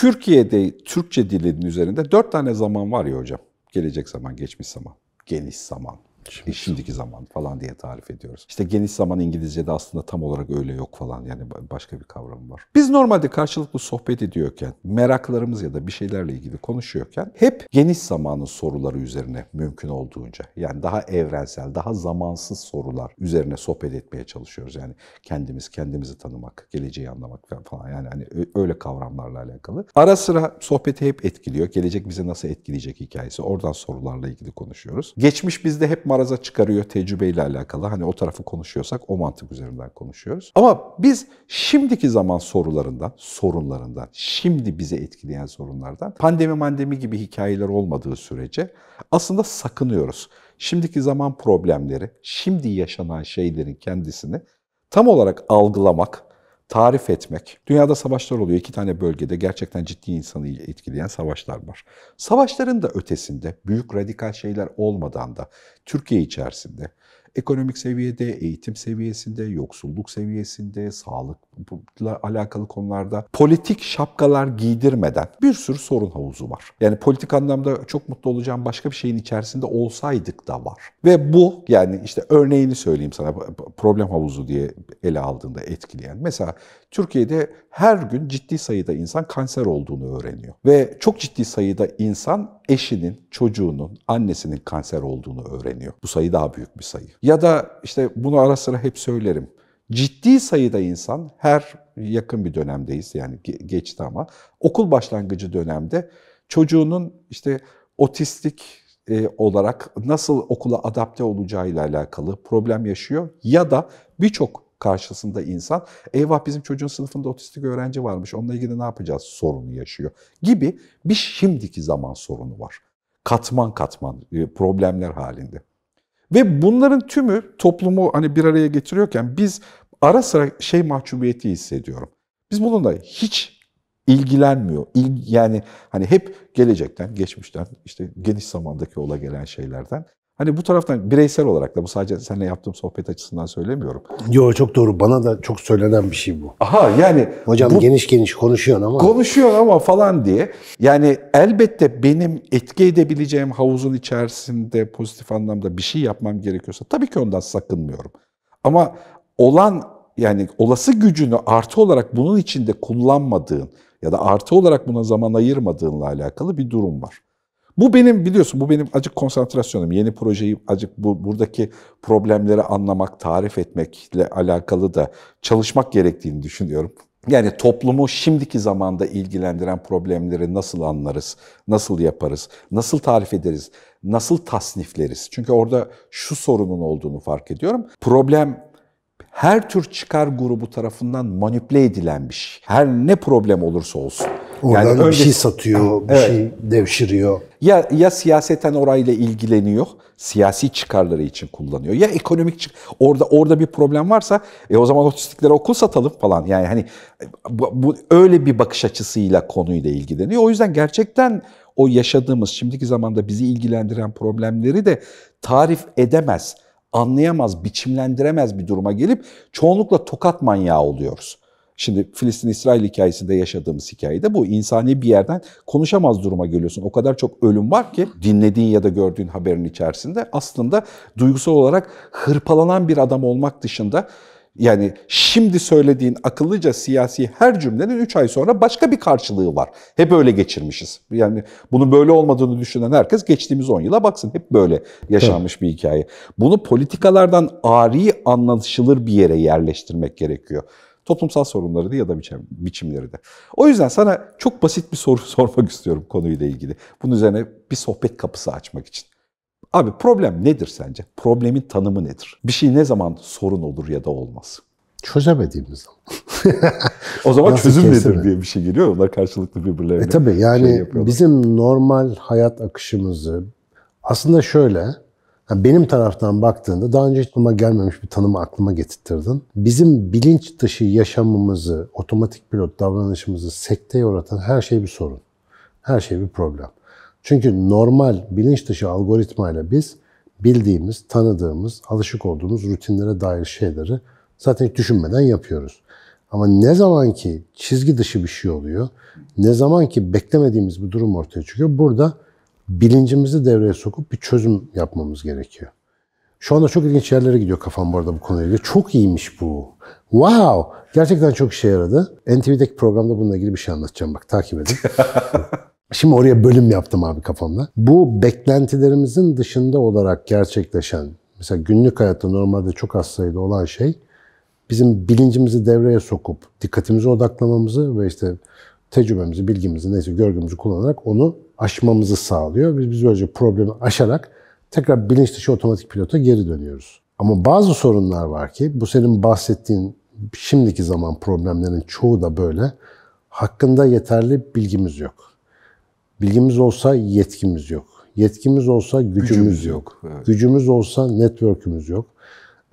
Türkiye'de Türkçe dilinin üzerinde dört tane zaman var ya hocam. Gelecek zaman, geçmiş zaman, geniş zaman, Şimdi şimdiki zaman falan diye tarif ediyoruz. İşte geniş zaman İngilizce'de aslında tam olarak öyle yok falan yani başka bir kavram var. Biz normalde karşılıklı sohbet ediyorken, meraklarımız ya da bir şeylerle ilgili konuşuyorken hep geniş zamanın soruları üzerine mümkün olduğunca yani daha evrensel, daha zamansız sorular üzerine sohbet etmeye çalışıyoruz. Yani kendimiz, kendimizi tanımak, geleceği anlamak falan yani hani öyle kavramlarla alakalı. Ara sıra sohbeti hep etkiliyor. Gelecek bizi nasıl etkileyecek hikayesi. Oradan sorularla ilgili konuşuyoruz. Geçmiş bizde hep araza çıkarıyor tecrübeyle alakalı. Hani o tarafı konuşuyorsak o mantık üzerinden konuşuyoruz. Ama biz şimdiki zaman sorularından, sorunlarından, şimdi bizi etkileyen sorunlardan pandemi mandemi gibi hikayeler olmadığı sürece aslında sakınıyoruz. Şimdiki zaman problemleri, şimdi yaşanan şeylerin kendisini tam olarak algılamak, tarif etmek. Dünyada savaşlar oluyor. İki tane bölgede gerçekten ciddi insanı etkileyen savaşlar var. Savaşların da ötesinde büyük radikal şeyler olmadan da Türkiye içerisinde ekonomik seviyede, eğitim seviyesinde, yoksulluk seviyesinde, sağlıkla alakalı konularda politik şapkalar giydirmeden bir sürü sorun havuzu var. Yani politik anlamda çok mutlu olacağım başka bir şeyin içerisinde olsaydık da var. Ve bu yani işte örneğini söyleyeyim sana problem havuzu diye ele aldığında etkileyen. Mesela Türkiye'de her gün ciddi sayıda insan kanser olduğunu öğreniyor. Ve çok ciddi sayıda insan eşinin, çocuğunun, annesinin kanser olduğunu öğreniyor. Bu sayı daha büyük bir sayı. Ya da işte bunu ara sıra hep söylerim. Ciddi sayıda insan her yakın bir dönemdeyiz yani geçti ama okul başlangıcı dönemde çocuğunun işte otistik e, olarak nasıl okula adapte olacağıyla alakalı problem yaşıyor ya da birçok karşısında insan eyvah bizim çocuğun sınıfında otistik öğrenci varmış onunla ilgili ne yapacağız sorunu yaşıyor gibi bir şimdiki zaman sorunu var. Katman katman e, problemler halinde. Ve bunların tümü toplumu hani bir araya getiriyorken biz ara sıra şey mahcubiyeti hissediyorum. Biz bununla hiç ilgilenmiyor. İl, yani hani hep gelecekten, geçmişten, işte geniş zamandaki ola gelen şeylerden Hani bu taraftan bireysel olarak da bu sadece seninle yaptığım sohbet açısından söylemiyorum. Yo çok doğru. Bana da çok söylenen bir şey bu. Aha yani. Hocam bu, geniş geniş konuşuyorsun ama. Konuşuyorsun ama falan diye. Yani elbette benim etki edebileceğim havuzun içerisinde pozitif anlamda bir şey yapmam gerekiyorsa tabii ki ondan sakınmıyorum. Ama olan yani olası gücünü artı olarak bunun içinde kullanmadığın ya da artı olarak buna zaman ayırmadığınla alakalı bir durum var. Bu benim biliyorsun bu benim acık konsantrasyonum. Yeni projeyi acık bu, buradaki problemleri anlamak, tarif etmekle alakalı da çalışmak gerektiğini düşünüyorum. Yani toplumu şimdiki zamanda ilgilendiren problemleri nasıl anlarız, nasıl yaparız, nasıl tarif ederiz, nasıl tasnifleriz? Çünkü orada şu sorunun olduğunu fark ediyorum. Problem her tür çıkar grubu tarafından manipüle edilen bir şey. Her ne problem olursa olsun. Oradan yani önce, bir şey satıyor, bir evet. şey devşiriyor. Ya, ya siyaseten orayla ilgileniyor, siyasi çıkarları için kullanıyor. Ya ekonomik çık orada orada bir problem varsa e o zaman otistiklere okul satalım falan. Yani hani bu, bu öyle bir bakış açısıyla konuyla ilgileniyor. O yüzden gerçekten o yaşadığımız şimdiki zamanda bizi ilgilendiren problemleri de tarif edemez anlayamaz, biçimlendiremez bir duruma gelip çoğunlukla tokat manyağı oluyoruz. Şimdi Filistin-İsrail hikayesinde yaşadığımız hikayede bu insani bir yerden konuşamaz duruma geliyorsun. O kadar çok ölüm var ki dinlediğin ya da gördüğün haberin içerisinde aslında duygusal olarak hırpalanan bir adam olmak dışında yani şimdi söylediğin akıllıca siyasi her cümlenin 3 ay sonra başka bir karşılığı var. Hep öyle geçirmişiz. Yani bunun böyle olmadığını düşünen herkes geçtiğimiz 10 yıla baksın. Hep böyle yaşanmış evet. bir hikaye. Bunu politikalardan ari anlaşılır bir yere yerleştirmek gerekiyor. Toplumsal sorunları da ya da biçim, biçimleri de. O yüzden sana çok basit bir soru sormak istiyorum konuyla ilgili. Bunun üzerine bir sohbet kapısı açmak için. Abi problem nedir sence? Problemin tanımı nedir? Bir şey ne zaman sorun olur ya da olmaz? Çözemediğimiz zaman. o zaman Nasıl çözüm kesene? nedir diye bir şey geliyor. Onlar karşılıklı birbirlerine. E tabii yani şey bizim normal hayat akışımızı aslında şöyle benim taraftan baktığında daha önce hiç aklıma gelmemiş bir tanımı aklıma getirttirdin. Bizim bilinç dışı yaşamımızı, otomatik pilot davranışımızı sekteye uğratan her şey bir sorun. Her şey bir problem. Çünkü normal bilinç dışı algoritmayla biz bildiğimiz, tanıdığımız, alışık olduğumuz rutinlere dair şeyleri zaten hiç düşünmeden yapıyoruz. Ama ne zaman ki çizgi dışı bir şey oluyor, ne zaman ki beklemediğimiz bir durum ortaya çıkıyor, burada bilincimizi devreye sokup bir çözüm yapmamız gerekiyor. Şu anda çok ilginç yerlere gidiyor kafam bu arada bu konuyla ilgili. Çok iyiymiş bu. Wow! Gerçekten çok işe yaradı. NTV'deki programda bununla ilgili bir şey anlatacağım bak takip edin. Şimdi oraya bölüm yaptım abi kafamda. Bu beklentilerimizin dışında olarak gerçekleşen, mesela günlük hayatta normalde çok az sayıda olan şey bizim bilincimizi devreye sokup dikkatimizi odaklamamızı ve işte tecrübemizi, bilgimizi, neyse görgümüzü kullanarak onu aşmamızı sağlıyor. Biz, biz böylece problemi aşarak tekrar bilinç dışı otomatik pilota geri dönüyoruz. Ama bazı sorunlar var ki bu senin bahsettiğin şimdiki zaman problemlerin çoğu da böyle. Hakkında yeterli bilgimiz yok. Bilgimiz olsa yetkimiz yok. Yetkimiz olsa gücümüz, gücümüz yok. yok. Evet. Gücümüz olsa network'ümüz yok.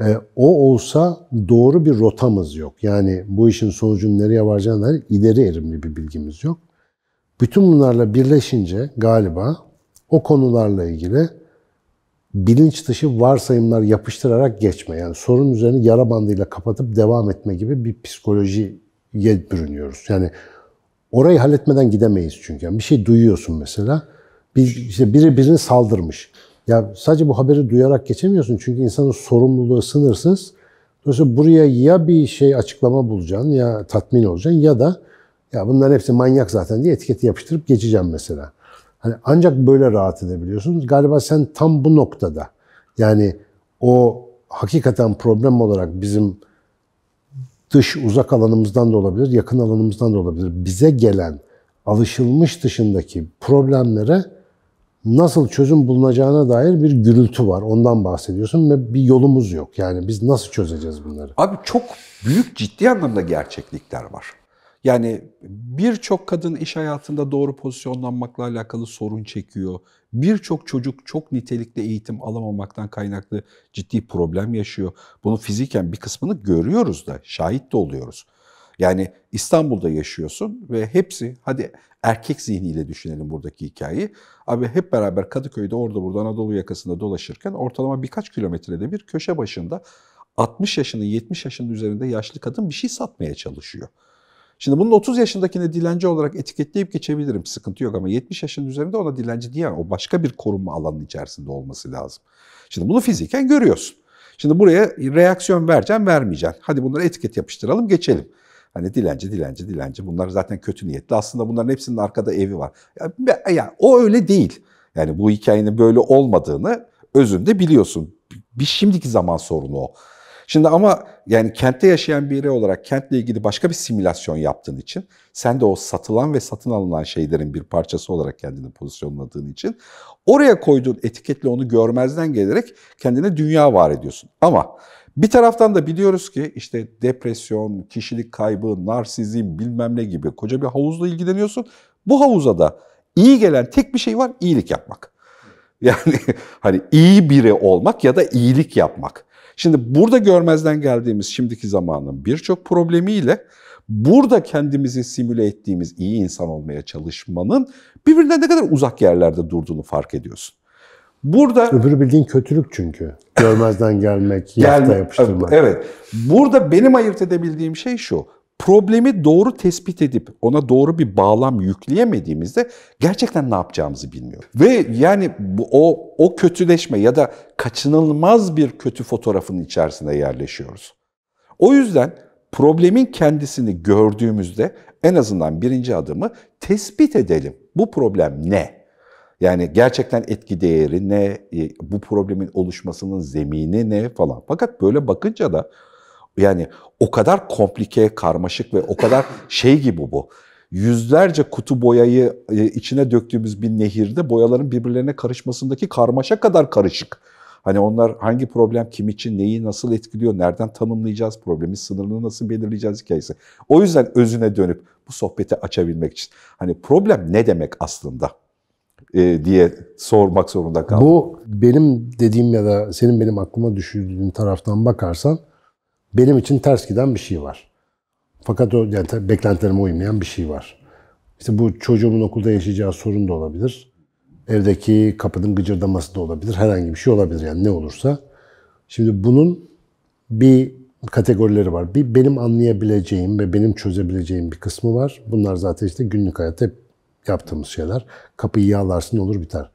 E, o olsa doğru bir rotamız yok. Yani bu işin sonucunun nereye varacağına ileri erimli bir bilgimiz yok. Bütün bunlarla birleşince galiba o konularla ilgili bilinç dışı varsayımlar yapıştırarak geçme. Yani sorun üzerine yara bandıyla kapatıp devam etme gibi bir psikolojiye bürünüyoruz. Yani Orayı halletmeden gidemeyiz çünkü. Yani bir şey duyuyorsun mesela. Bir, işte biri birini saldırmış. Ya sadece bu haberi duyarak geçemiyorsun çünkü insanın sorumluluğu sınırsız. Dolayısıyla buraya ya bir şey açıklama bulacaksın ya tatmin olacaksın ya da ya bunların hepsi manyak zaten diye etiketi yapıştırıp geçeceğim mesela. Hani ancak böyle rahat edebiliyorsunuz. Galiba sen tam bu noktada yani o hakikaten problem olarak bizim dış uzak alanımızdan da olabilir, yakın alanımızdan da olabilir. Bize gelen alışılmış dışındaki problemlere nasıl çözüm bulunacağına dair bir gürültü var. Ondan bahsediyorsun ve bir yolumuz yok. Yani biz nasıl çözeceğiz bunları? Abi çok büyük ciddi anlamda gerçeklikler var. Yani birçok kadın iş hayatında doğru pozisyonlanmakla alakalı sorun çekiyor. Birçok çocuk çok nitelikli eğitim alamamaktan kaynaklı ciddi problem yaşıyor. Bunu fiziken bir kısmını görüyoruz da, şahit de oluyoruz. Yani İstanbul'da yaşıyorsun ve hepsi, hadi erkek zihniyle düşünelim buradaki hikayeyi. Abi hep beraber Kadıköy'de orada burada Anadolu yakasında dolaşırken ortalama birkaç kilometrede bir köşe başında 60 yaşının 70 yaşının üzerinde yaşlı kadın bir şey satmaya çalışıyor. Şimdi bunun 30 yaşındakine dilenci olarak etiketleyip geçebilirim. Sıkıntı yok ama 70 yaşın üzerinde ona dilenci diyemem. O başka bir korunma alanının içerisinde olması lazım. Şimdi bunu fiziken görüyorsun. Şimdi buraya reaksiyon vereceğim, vermeyeceğim. Hadi bunları etiket yapıştıralım, geçelim. Hani dilenci, dilenci, dilenci. Bunlar zaten kötü niyetli. Aslında bunların hepsinin arkada evi var. Ya, ya o öyle değil. Yani bu hikayenin böyle olmadığını özünde biliyorsun. Bir şimdiki zaman sorunu o. Şimdi ama yani kentte yaşayan biri olarak kentle ilgili başka bir simülasyon yaptığın için sen de o satılan ve satın alınan şeylerin bir parçası olarak kendini pozisyonladığın için oraya koyduğun etiketle onu görmezden gelerek kendine dünya var ediyorsun. Ama bir taraftan da biliyoruz ki işte depresyon, kişilik kaybı, narsizm bilmem ne gibi koca bir havuzla ilgileniyorsun. Bu havuza da iyi gelen tek bir şey var iyilik yapmak. Yani hani iyi biri olmak ya da iyilik yapmak. Şimdi burada görmezden geldiğimiz şimdiki zamanın birçok problemiyle burada kendimizi simüle ettiğimiz iyi insan olmaya çalışmanın birbirinden ne kadar uzak yerlerde durduğunu fark ediyorsun. Burada öbürü bildiğin kötülük çünkü. Görmezden gelmek, yafta yapıştırmak. Evet. Burada benim ayırt edebildiğim şey şu problemi doğru tespit edip ona doğru bir bağlam yükleyemediğimizde gerçekten ne yapacağımızı bilmiyoruz. Ve yani bu, o, o kötüleşme ya da kaçınılmaz bir kötü fotoğrafın içerisinde yerleşiyoruz. O yüzden problemin kendisini gördüğümüzde en azından birinci adımı tespit edelim. Bu problem ne? Yani gerçekten etki değeri ne? E, bu problemin oluşmasının zemini ne falan. Fakat böyle bakınca da yani o kadar komplike, karmaşık ve o kadar şey gibi bu. Yüzlerce kutu boyayı e, içine döktüğümüz bir nehirde boyaların birbirlerine karışmasındaki karmaşa kadar karışık. Hani onlar hangi problem kim için neyi nasıl etkiliyor, nereden tanımlayacağız, problemin sınırını nasıl belirleyeceğiz hikayesi. O yüzden özüne dönüp bu sohbeti açabilmek için. Hani problem ne demek aslında e, diye sormak zorunda kaldım. Bu benim dediğim ya da senin benim aklıma düşürdüğün taraftan bakarsan benim için ters giden bir şey var. Fakat o yani beklentilerime uymayan bir şey var. İşte bu çocuğumun okulda yaşayacağı sorun da olabilir. Evdeki kapının gıcırdaması da olabilir. Herhangi bir şey olabilir yani ne olursa. Şimdi bunun bir kategorileri var. Bir benim anlayabileceğim ve benim çözebileceğim bir kısmı var. Bunlar zaten işte günlük hayatta hep yaptığımız şeyler. Kapıyı yağlarsın olur biter.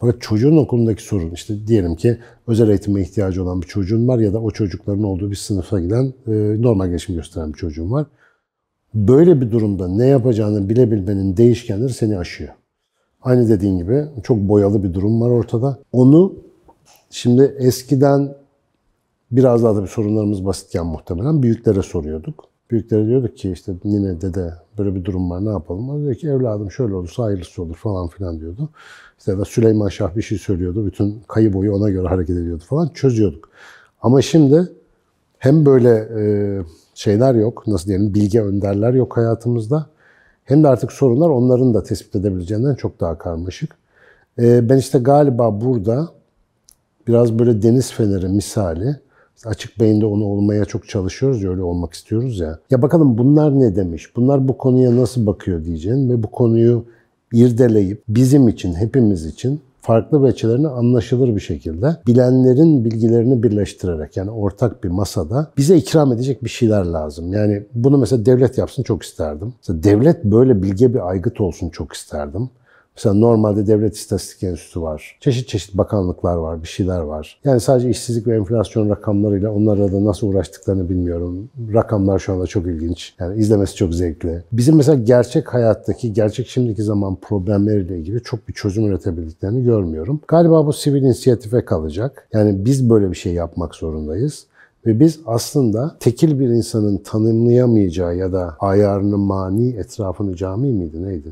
Fakat çocuğun okulundaki sorun işte diyelim ki özel eğitime ihtiyacı olan bir çocuğun var ya da o çocukların olduğu bir sınıfa giden e, normal gelişim gösteren bir çocuğun var. Böyle bir durumda ne yapacağını bilebilmenin değişkenleri seni aşıyor. Aynı dediğin gibi çok boyalı bir durum var ortada. Onu şimdi eskiden biraz daha da bir sorunlarımız basitken muhtemelen büyüklere soruyorduk. Büyüklere diyorduk ki işte nine dede böyle bir durum var ne yapalım? O diyor ki evladım şöyle olursa hayırlısı olur falan filan diyordu. İşte Süleyman Şah bir şey söylüyordu. Bütün kayı boyu ona göre hareket ediyordu falan. Çözüyorduk. Ama şimdi hem böyle e, şeyler yok. Nasıl diyelim bilge önderler yok hayatımızda. Hem de artık sorunlar onların da tespit edebileceğinden çok daha karmaşık. E, ben işte galiba burada biraz böyle deniz feneri misali açık beyinde onu olmaya çok çalışıyoruz ya, öyle olmak istiyoruz ya. Ya bakalım bunlar ne demiş? Bunlar bu konuya nasıl bakıyor diyeceğin ve bu konuyu irdeleyip bizim için, hepimiz için farklı veçelerini anlaşılır bir şekilde bilenlerin bilgilerini birleştirerek yani ortak bir masada bize ikram edecek bir şeyler lazım. Yani bunu mesela devlet yapsın çok isterdim. Mesela devlet böyle bilge bir aygıt olsun çok isterdim. Mesela normalde devlet istatistik enstitüsü var. Çeşit çeşit bakanlıklar var, bir şeyler var. Yani sadece işsizlik ve enflasyon rakamlarıyla onlarla da nasıl uğraştıklarını bilmiyorum. Rakamlar şu anda çok ilginç. Yani izlemesi çok zevkli. Bizim mesela gerçek hayattaki, gerçek şimdiki zaman problemleriyle ilgili çok bir çözüm üretebildiklerini görmüyorum. Galiba bu sivil inisiyatife kalacak. Yani biz böyle bir şey yapmak zorundayız. Ve biz aslında tekil bir insanın tanımlayamayacağı ya da ayarını mani etrafını cami miydi neydi?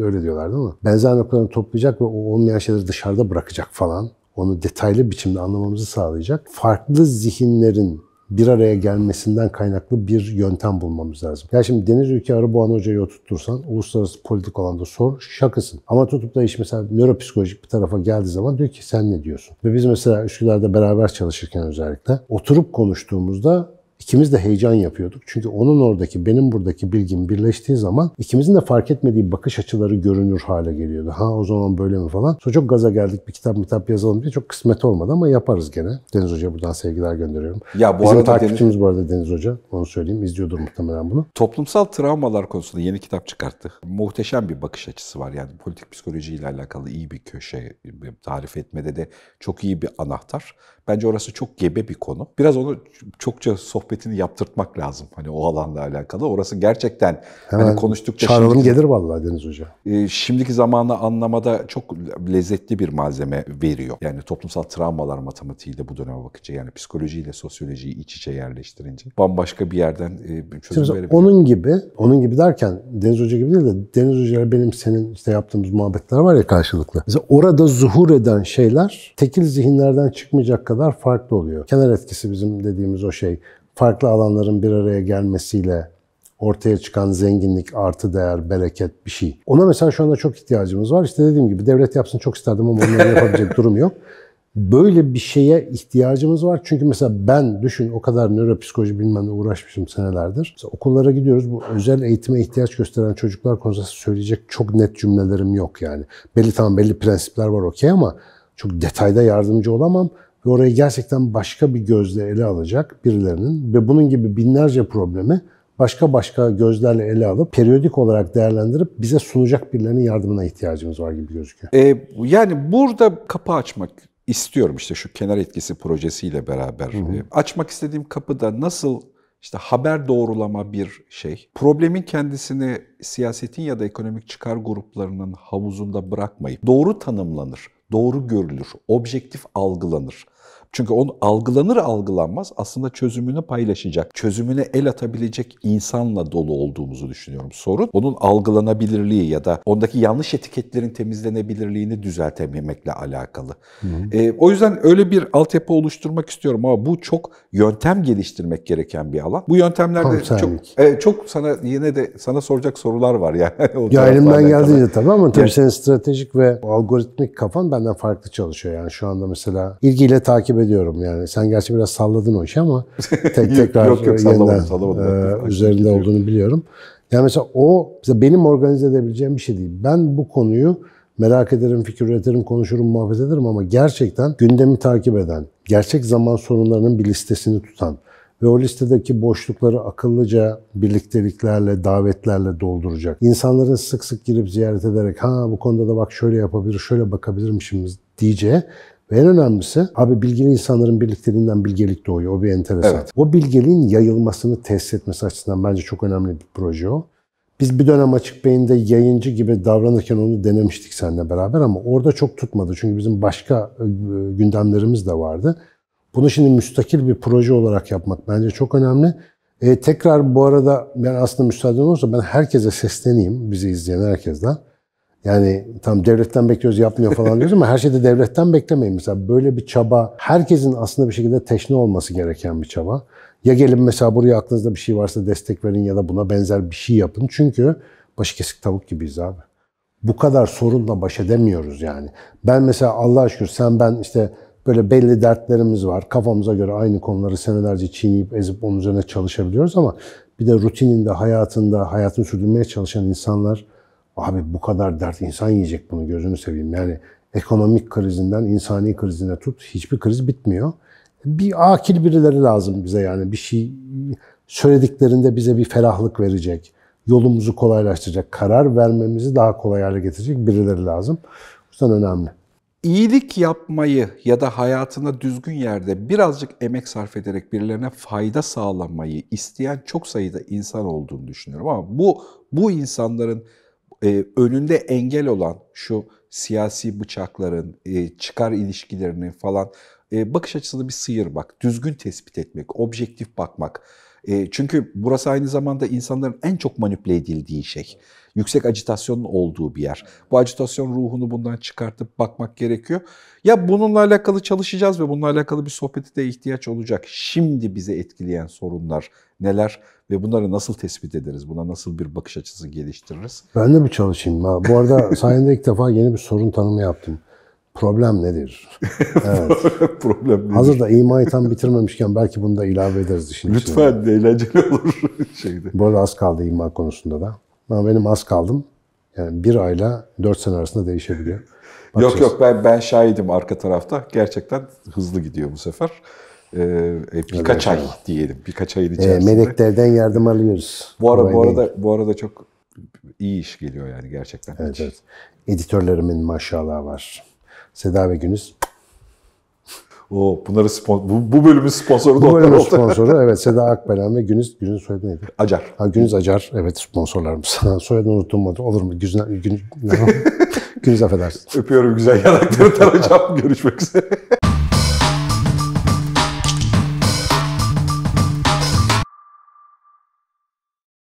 Öyle diyorlar değil mi? Benzer noktalarını toplayacak ve olmayan şeyleri dışarıda bırakacak falan. Onu detaylı biçimde anlamamızı sağlayacak. Farklı zihinlerin bir araya gelmesinden kaynaklı bir yöntem bulmamız lazım. Ya şimdi Deniz Ülke Arıboğan Hoca'yı oturtursan uluslararası politik alanda sor şakısın. Ama tutup da iş mesela nöropsikolojik bir tarafa geldiği zaman diyor ki sen ne diyorsun? Ve biz mesela Üsküdar'da beraber çalışırken özellikle oturup konuştuğumuzda İkimiz de heyecan yapıyorduk. Çünkü onun oradaki, benim buradaki bilgim birleştiği zaman ikimizin de fark etmediği bakış açıları görünür hale geliyordu. Ha o zaman böyle mi falan. Sonra çok gaza geldik bir kitap kitap yazalım diye çok kısmet olmadı ama yaparız gene. Deniz Hoca'ya buradan sevgiler gönderiyorum. Ya bu Bizim arada takipçimiz Deniz... bu arada Deniz Hoca. Onu söyleyeyim. izliyordur muhtemelen bunu. Toplumsal travmalar konusunda yeni kitap çıkarttık. Muhteşem bir bakış açısı var. Yani politik psikoloji ile alakalı iyi bir köşe tarif etmede de çok iyi bir anahtar. Bence orası çok gebe bir konu. Biraz onu çokça sohbetini yaptırtmak lazım hani o alanla alakalı. Orası gerçekten hani Hemen hani konuştukça çağıralım şimdiki, gelir vallahi Deniz Hoca. E, şimdiki zamanı anlamada çok lezzetli bir malzeme veriyor. Yani toplumsal travmalar matematiğiyle bu döneme bakınca yani psikolojiyle sosyolojiyi iç içe yerleştirince bambaşka bir yerden e, çözüm Şimdi verebilir. Onun gibi, onun gibi derken Deniz Hoca gibi değil de Deniz Hoca benim senin işte yaptığımız muhabbetler var ya karşılıklı. Mesela orada zuhur eden şeyler tekil zihinlerden çıkmayacak kadar kadar farklı oluyor. Kenar etkisi bizim dediğimiz o şey. Farklı alanların bir araya gelmesiyle ortaya çıkan zenginlik, artı değer, bereket bir şey. Ona mesela şu anda çok ihtiyacımız var. İşte dediğim gibi devlet yapsın çok isterdim ama onları yapabilecek durum yok. Böyle bir şeye ihtiyacımız var. Çünkü mesela ben düşün o kadar nöropsikoloji bilmem ne uğraşmışım senelerdir. Mesela okullara gidiyoruz. Bu özel eğitime ihtiyaç gösteren çocuklar konusunda söyleyecek çok net cümlelerim yok yani. Belli tamam belli prensipler var okey ama çok detayda yardımcı olamam ve orayı gerçekten başka bir gözle ele alacak birilerinin ve bunun gibi binlerce problemi başka başka gözlerle ele alıp periyodik olarak değerlendirip bize sunacak birilerinin yardımına ihtiyacımız var gibi gözüküyor. Ee, yani burada kapı açmak istiyorum işte şu kenar etkisi projesiyle beraber. hı. E, açmak istediğim kapıda nasıl işte haber doğrulama bir şey. Problemin kendisini siyasetin ya da ekonomik çıkar gruplarının havuzunda bırakmayıp doğru tanımlanır doğru görülür, objektif algılanır. Çünkü onu algılanır algılanmaz aslında çözümünü paylaşacak, çözümüne el atabilecek insanla dolu olduğumuzu düşünüyorum. Sorun onun algılanabilirliği ya da ondaki yanlış etiketlerin temizlenebilirliğini düzeltememek alakalı. E, o yüzden öyle bir altyapı oluşturmak istiyorum ama bu çok yöntem geliştirmek gereken bir alan. Bu yöntemlerde Komiserlik. çok e, çok sana yine de sana soracak sorular var yani. o ya elimden geldiğince tabii ama tabii yani. senin stratejik ve algoritmik kafan benden farklı çalışıyor. Yani şu anda mesela ilgiyle takip ediyorum yani. Sen gerçi biraz salladın o işi ama tek tekrar yok, yok, yeniden E, üzerinde şey olduğunu biliyorum. Yani mesela o mesela benim organize edebileceğim bir şey değil. Ben bu konuyu merak ederim, fikir üretirim, konuşurum, muhabbet ederim ama gerçekten gündemi takip eden, gerçek zaman sorunlarının bir listesini tutan ve o listedeki boşlukları akıllıca birlikteliklerle, davetlerle dolduracak. İnsanların sık sık girip ziyaret ederek ha bu konuda da bak şöyle yapabilir, şöyle bakabilirmişiz diyeceği ve en önemlisi abi bilgili insanların birlikteliğinden bilgelik doğuyor. O bir enteresan. Evet. O bilgeliğin yayılmasını test etmesi açısından bence çok önemli bir proje o. Biz bir dönem açık beyinde yayıncı gibi davranırken onu denemiştik seninle beraber ama orada çok tutmadı. Çünkü bizim başka e, gündemlerimiz de vardı. Bunu şimdi müstakil bir proje olarak yapmak bence çok önemli. Ee, tekrar bu arada ben aslında müsaaden olursa ben herkese sesleneyim bizi izleyen herkesten. Yani tam devletten bekliyoruz yapmıyor falan diyoruz ama her şeyde devletten beklemeyin. Mesela böyle bir çaba, herkesin aslında bir şekilde teşne olması gereken bir çaba. Ya gelin mesela buraya aklınızda bir şey varsa destek verin ya da buna benzer bir şey yapın. Çünkü başı kesik tavuk gibiyiz abi. Bu kadar sorunla baş edemiyoruz yani. Ben mesela Allah şükür sen ben işte böyle belli dertlerimiz var. Kafamıza göre aynı konuları senelerce çiğneyip ezip onun üzerine çalışabiliyoruz ama bir de rutininde, hayatında, hayatını sürdürmeye çalışan insanlar Abi bu kadar dert insan yiyecek bunu gözünü seveyim. Yani ekonomik krizinden insani krizine tut hiçbir kriz bitmiyor. Bir akil birileri lazım bize yani bir şey söylediklerinde bize bir ferahlık verecek, yolumuzu kolaylaştıracak, karar vermemizi daha kolay hale getirecek birileri lazım. Bu yüzden önemli. İyilik yapmayı ya da hayatında düzgün yerde birazcık emek sarf ederek birilerine fayda sağlamayı isteyen çok sayıda insan olduğunu düşünüyorum ama bu bu insanların e, önünde engel olan şu siyasi bıçakların, e, çıkar ilişkilerinin falan e, bakış açısını bir sıyırmak, düzgün tespit etmek, objektif bakmak e, çünkü burası aynı zamanda insanların en çok manipüle edildiği şey. Yüksek agitasyonun olduğu bir yer. Bu agitasyon ruhunu bundan çıkartıp bakmak gerekiyor. Ya bununla alakalı çalışacağız ve bununla alakalı bir sohbeti de ihtiyaç olacak. Şimdi bizi etkileyen sorunlar neler ve bunları nasıl tespit ederiz? Buna nasıl bir bakış açısı geliştiririz? Ben de bir çalışayım. Bu arada sayende ilk defa yeni bir sorun tanımı yaptım problem nedir? Evet. problem nedir? Hazır da imayı tam bitirmemişken belki bunu da ilave ederiz işin Lütfen içine. eğlenceli olur şeyde. Bu arada az kaldı ima konusunda da. Ama benim az kaldım. Yani bir ayla dört sene arasında değişebiliyor. Bakacağız. Yok yok ben ben şahidim arka tarafta. Gerçekten hızlı gidiyor bu sefer. Ee, e, birkaç evet, ay evet. diyelim. Birkaç ayın ee, içerisinde. E, meleklerden yardım alıyoruz. Bu arada bu arada bu arada çok iyi iş geliyor yani gerçekten. Evet, evet. Editörlerimin maşallah var. Seda ve Günüz. O bunları sponsor, bu, bu bölümün sponsoru da Bu bölümün sponsoru evet Seda Akbelen ve Günüz, Günüz soyadı neydi? Acar. Ha, Günüz Acar evet sponsorlarımız. Soyadını unuttum Olur mu? Günüz, Günüz, Günüz affedersin. Öpüyorum güzel yanakları taracağım. Görüşmek üzere.